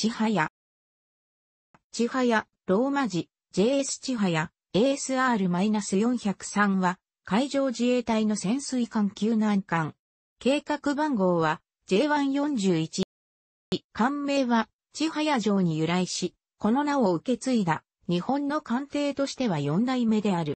ちはや。ちはや、ローマ字、JS ちはや、ASR-403 は、海上自衛隊の潜水艦救難艦。計画番号は、J141。艦名は、ちはや城に由来し、この名を受け継いだ、日本の艦艇としては4代目である。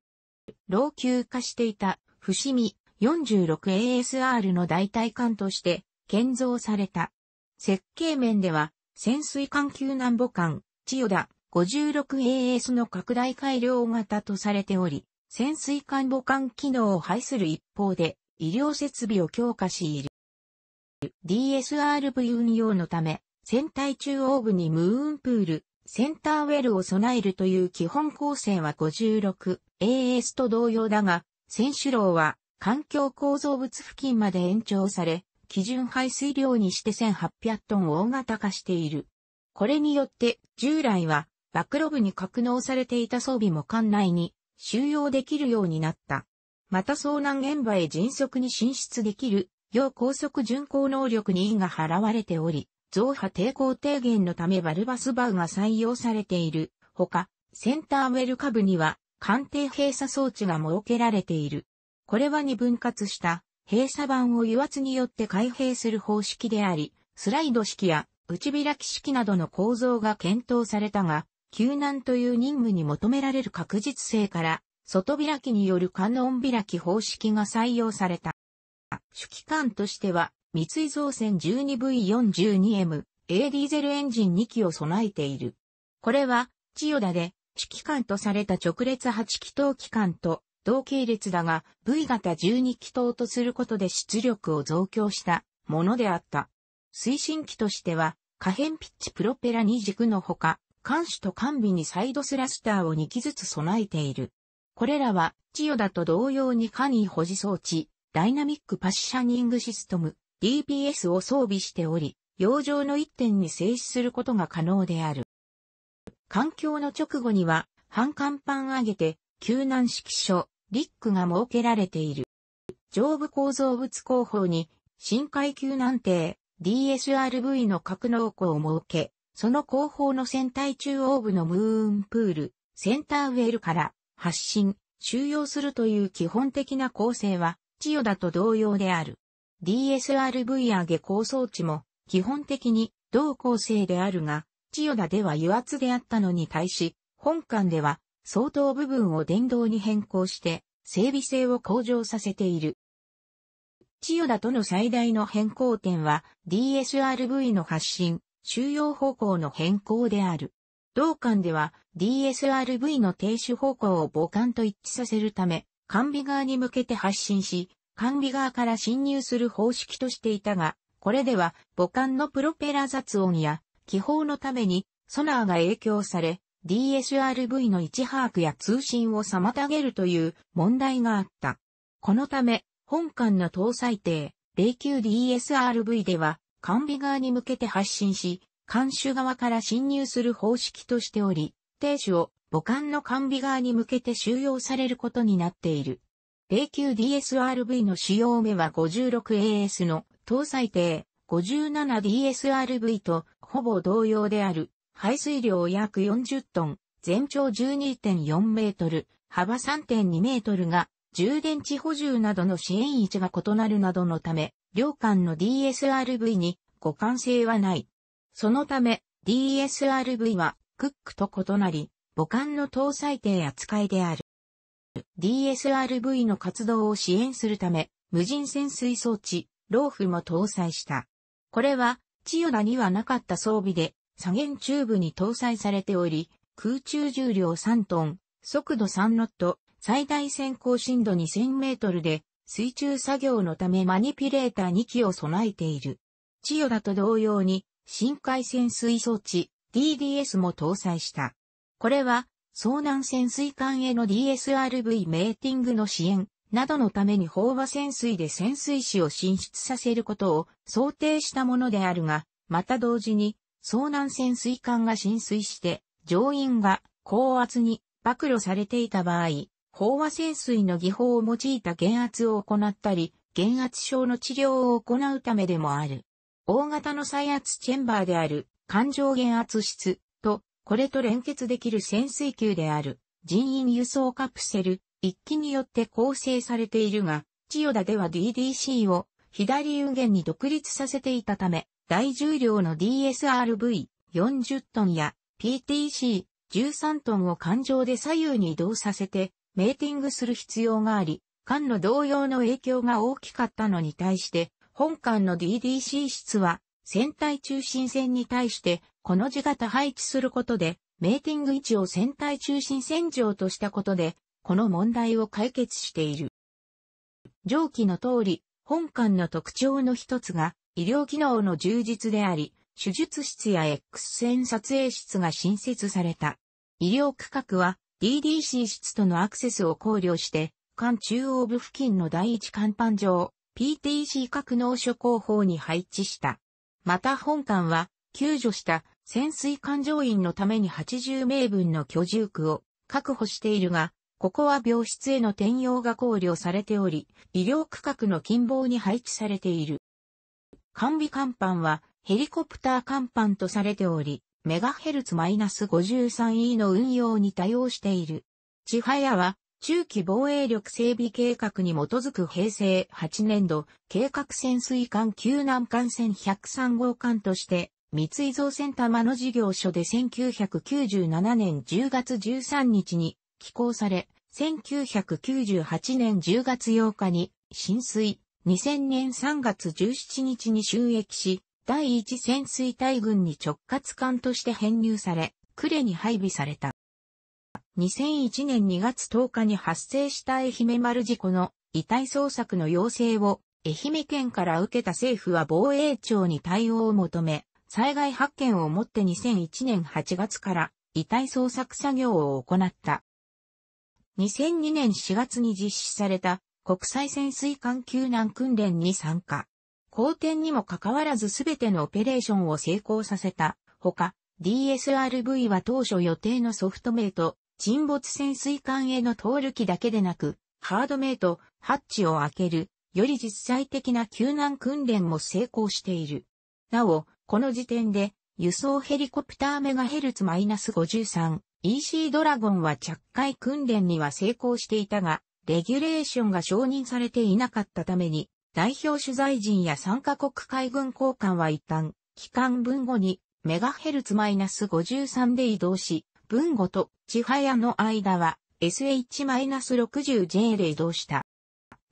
老朽化していた、伏見 46ASR の代替艦として建造された。設計面では潜水艦級南母艦、千代田 56AS の拡大改良型とされており、潜水艦母艦機能を排する一方で、医療設備を強化しいる。DSRV 運用のため、船体中央部にムーンプール、センターウェルを備えるという基本構成は 56AS と同様だが、選手楼は環境構造物付近まで延長され、基準排水量にして1800トンを大型化している。これによって従来はバクロに格納されていた装備も艦内に収容できるようになった。また遭難現場へ迅速に進出できる、要高速巡航能力に意が払われており、増波抵抗低減のためバルバスバウが採用されている。ほか、センターウェル下部には、艦艇閉鎖装置が設けられている。これは二分割した閉鎖板を油圧によって開閉する方式であり、スライド式や内開き式などの構造が検討されたが、救難という任務に求められる確実性から、外開きによる観音開き方式が採用された。主機関としては、三井造船 12V42M、A ディーゼルエンジン2機を備えている。これは、千代田で、主機関とされた直列8気筒機関と、同系列だが V 型12気筒とすることで出力を増強したものであった。推進機としては可変ピッチプロペラ2軸のほか、艦首と艦尾にサイドスラスターを2機ずつ備えている。これらは、千代田と同様に簡易保持装置、ダイナミックパッシャニングシステム、DPS を装備しており、洋上の一点に静止することが可能である。環境の直後には、半甲板上げて、救難指揮所、リックが設けられている。上部構造物工法に、深海級難定 DSRV の格納庫を設け、その後方の船体中央部のムーンプール、センターウェルから発進、収容するという基本的な構成は、千代田と同様である。DSRV 上げ構想値も、基本的に同構成であるが、千代田では油圧であったのに対し、本館では相当部分を電動に変更して、整備性を向上させている。千代田との最大の変更点は DSRV の発信、収容方向の変更である。同館では DSRV の停止方向を母艦と一致させるため、管理側に向けて発信し、管理側から侵入する方式としていたが、これでは母艦のプロペラ雑音や気泡のためにソナーが影響され、DSRV の位置把握や通信を妨げるという問題があった。このため、本館の搭載艇 09DSRV では、管理側に向けて発信し、監首側から侵入する方式としており、艇止を母艦の管理側に向けて収容されることになっている。09DSRV の使用目は 56AS の搭載艇 57DSRV とほぼ同様である。排水量約40トン、全長12.4メートル、幅3.2メートルが、充電池補充などの支援位置が異なるなどのため、両間の DSRV に互換性はない。そのため、DSRV はクックと異なり、母艦の搭載艇扱いである。DSRV の活動を支援するため、無人潜水装置、ローフも搭載した。これは、千代田にはなかった装備で、左舷チューブに搭載されており、空中重量3トン、速度3ノット、最大先行深度2000メートルで、水中作業のためマニピュレーター2機を備えている。千代田と同様に、深海潜水装置 DDS も搭載した。これは、遭難潜水艦への DSRV メーティングの支援などのために飽和潜水で潜水士を進出させることを想定したものであるが、また同時に遭難潜水艦が浸水して、乗員が高圧に暴露されていた場合、飽和潜水の技法を用いた減圧を行ったり、減圧症の治療を行うためでもある。大型の再圧チェンバーである環状減圧室と、これと連結できる潜水球である人員輸送カプセル一機によって構成されているが、千代田では DDC を左右限に独立させていたため、大重量の DSRV40 トンや PTC13 トンを環状で左右に移動させてメーティングする必要があり、艦の同様の影響が大きかったのに対して、本艦の DDC 室は船体中心線に対してこの字型配置することで、メーティング位置を船体中心線上としたことで、この問題を解決している。上記の通り、本館の特徴の一つが、医療機能の充実であり、手術室や X 線撮影室が新設された。医療区画は DDC 室とのアクセスを考慮して、館中央部付近の第一甲板上、PTC 格納所工法に配置した。また本館は、救助した潜水艦乗員のために80名分の居住区を確保しているが、ここは病室への転用が考慮されており、医療区画の近傍に配置されている。完備甲板はヘリコプター甲板とされており、メガヘルツマイナス -53E の運用に対応している。ちはやは中期防衛力整備計画に基づく平成8年度計画潜水艦救難艦船103号艦として三井造船玉の事業所で1997年10月13日に寄港され、1998年10月8日に浸水、2000年3月17日に収益し、第一潜水隊軍に直轄艦として編入され、呉に配備された。2001年2月10日に発生した愛媛丸事故の遺体捜索の要請を愛媛県から受けた政府は防衛庁に対応を求め、災害発見をもって2001年8月から遺体捜索作業を行った。2002年4月に実施された国際潜水艦救難訓練に参加。好天にもかかわらずすべてのオペレーションを成功させた。ほか、DSRV は当初予定のソフト名と沈没潜水艦への登る機だけでなく、ハード名とハッチを開ける、より実際的な救難訓練も成功している。なお、この時点で、輸送ヘリコプターメガヘルツ -53 EC ドラゴンは着海訓練には成功していたが、レギュレーションが承認されていなかったために、代表取材陣や参加国海軍交換は一旦、期間分後に、メガヘルツ -53 で移動し、分後と千早の間は SH-60J で移動した。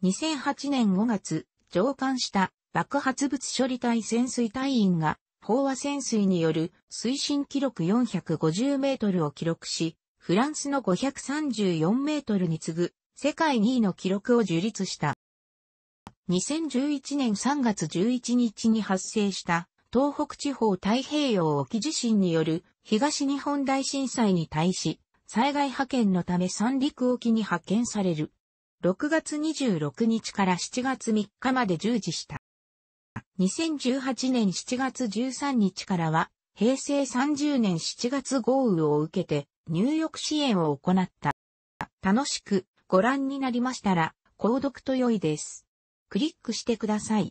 2008年5月、上艦した爆発物処理隊潜水隊員が飽和潜水による水深記録450メートルを記録し、フランスの534メートルに次ぐ世界2位の記録を樹立した。2011年3月11日に発生した東北地方太平洋沖地震による東日本大震災に対し、災害派遣のため三陸沖に派遣される。6月26日から7月3日まで従事した。2018年7月13日からは、平成30年7月豪雨を受けて、入浴支援を行った。楽しくご覧になりましたら、購読と良いです。クリックしてください。